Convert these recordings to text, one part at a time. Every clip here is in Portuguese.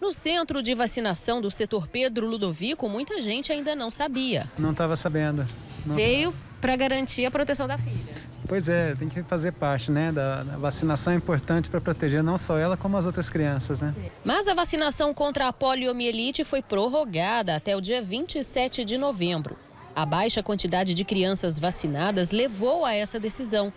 No centro de vacinação do setor Pedro Ludovico, muita gente ainda não sabia. Não estava sabendo. Não. Veio para garantir a proteção da filha. Pois é, tem que fazer parte, né? Da, da vacinação é importante para proteger não só ela, como as outras crianças, né? Mas a vacinação contra a poliomielite foi prorrogada até o dia 27 de novembro. A baixa quantidade de crianças vacinadas levou a essa decisão.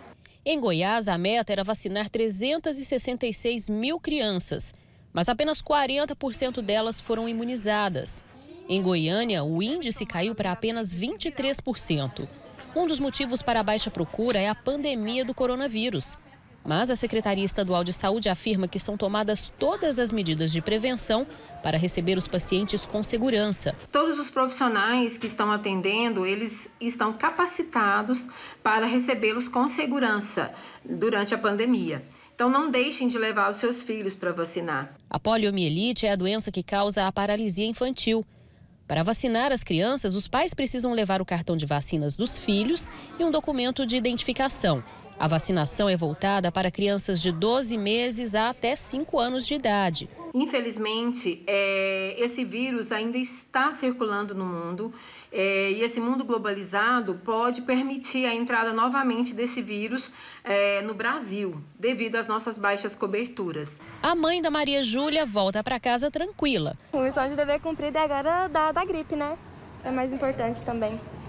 Em Goiás, a meta era vacinar 366 mil crianças mas apenas 40% delas foram imunizadas. Em Goiânia, o índice caiu para apenas 23%. Um dos motivos para a baixa procura é a pandemia do coronavírus, mas a Secretaria Estadual de Saúde afirma que são tomadas todas as medidas de prevenção para receber os pacientes com segurança. Todos os profissionais que estão atendendo, eles estão capacitados para recebê-los com segurança durante a pandemia. Então não deixem de levar os seus filhos para vacinar. A poliomielite é a doença que causa a paralisia infantil. Para vacinar as crianças, os pais precisam levar o cartão de vacinas dos filhos e um documento de identificação. A vacinação é voltada para crianças de 12 meses a até 5 anos de idade. Infelizmente, é, esse vírus ainda está circulando no mundo é, e esse mundo globalizado pode permitir a entrada novamente desse vírus é, no Brasil, devido às nossas baixas coberturas. A mãe da Maria Júlia volta para casa tranquila. A missão de dever cumprida é agora da, da gripe, né? É mais importante também.